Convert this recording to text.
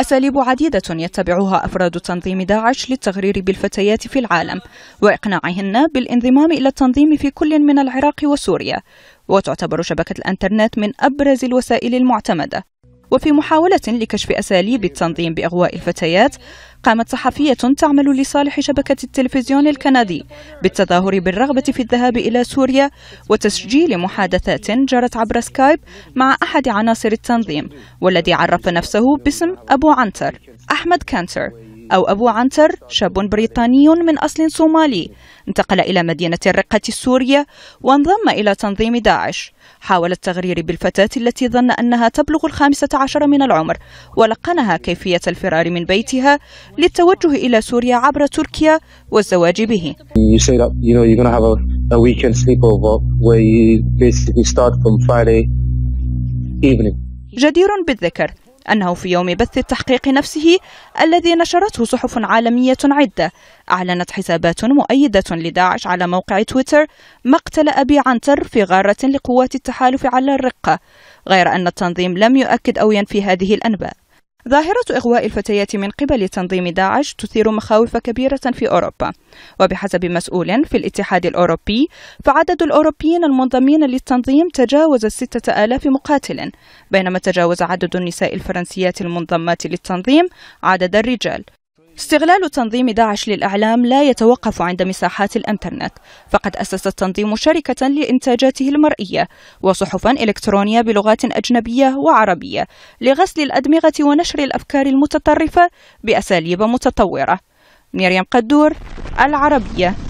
أساليب عديدة يتبعها أفراد تنظيم داعش للتغرير بالفتيات في العالم وإقناعهن بالانضمام إلى التنظيم في كل من العراق وسوريا وتعتبر شبكة الأنترنت من أبرز الوسائل المعتمدة وفي محاولة لكشف أساليب التنظيم بإغواء الفتيات قامت صحفية تعمل لصالح شبكة التلفزيون الكندي بالتظاهر بالرغبة في الذهاب إلى سوريا وتسجيل محادثات جرت عبر سكايب مع أحد عناصر التنظيم والذي عرف نفسه باسم أبو عنتر أحمد كانتر أو أبو عنتر شاب بريطاني من أصل صومالي انتقل إلى مدينة الرقة السورية وانضم إلى تنظيم داعش حاول التغرير بالفتاة التي ظن أنها تبلغ الخامسة عشر من العمر ولقنها كيفية الفرار من بيتها للتوجه إلى سوريا عبر تركيا والزواج به جدير بالذكر أنه في يوم بث التحقيق نفسه الذي نشرته صحف عالمية عدة أعلنت حسابات مؤيدة لداعش على موقع تويتر مقتل أبي عنتر في غارة لقوات التحالف على الرقة غير أن التنظيم لم يؤكد أو ينفي هذه الأنباء ظاهرة إغواء الفتيات من قبل تنظيم داعش تثير مخاوف كبيرة في أوروبا وبحسب مسؤول في الاتحاد الأوروبي فعدد الأوروبيين المنضمين للتنظيم تجاوز الستة آلاف مقاتل بينما تجاوز عدد النساء الفرنسيات المنضمات للتنظيم عدد الرجال استغلال تنظيم داعش للأعلام لا يتوقف عند مساحات الإنترنت فقد أسس التنظيم شركة لإنتاجاته المرئية وصحفا إلكترونية بلغات أجنبية وعربية لغسل الأدمغة ونشر الأفكار المتطرفة بأساليب متطورة مريم قدور العربية